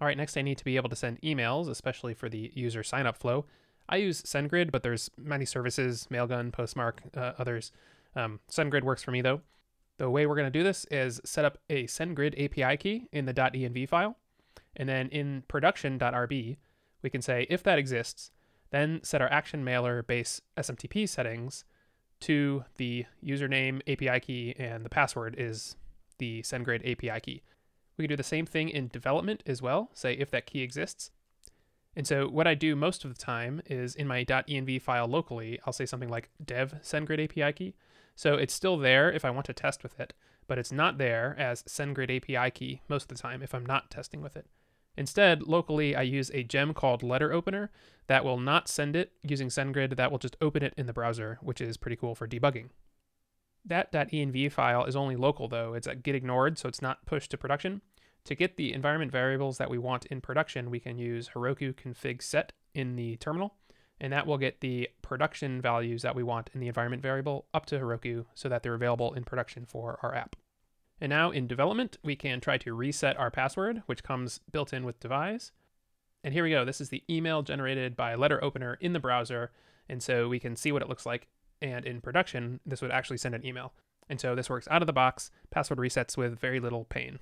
All right, next I need to be able to send emails, especially for the user signup flow. I use SendGrid, but there's many services, Mailgun, Postmark, uh, others. Um, SendGrid works for me though. The way we're going to do this is set up a SendGrid API key in the .env file, and then in production.rb, we can say if that exists, then set our action mailer base SMTP settings to the username API key and the password is the SendGrid API key. We can do the same thing in development as well, say if that key exists. And so what I do most of the time is in my .env file locally, I'll say something like dev sendgrid API key. So it's still there if I want to test with it, but it's not there as sendgrid API key most of the time if I'm not testing with it. Instead, locally, I use a gem called letter opener that will not send it using SendGrid, that will just open it in the browser, which is pretty cool for debugging. That .env file is only local though. It's a uh, get ignored, so it's not pushed to production. To get the environment variables that we want in production, we can use Heroku config set in the terminal, and that will get the production values that we want in the environment variable up to Heroku so that they're available in production for our app. And now in development, we can try to reset our password, which comes built in with Devise. And here we go. This is the email generated by letter opener in the browser. And so we can see what it looks like and in production, this would actually send an email. And so this works out of the box. Password resets with very little pain.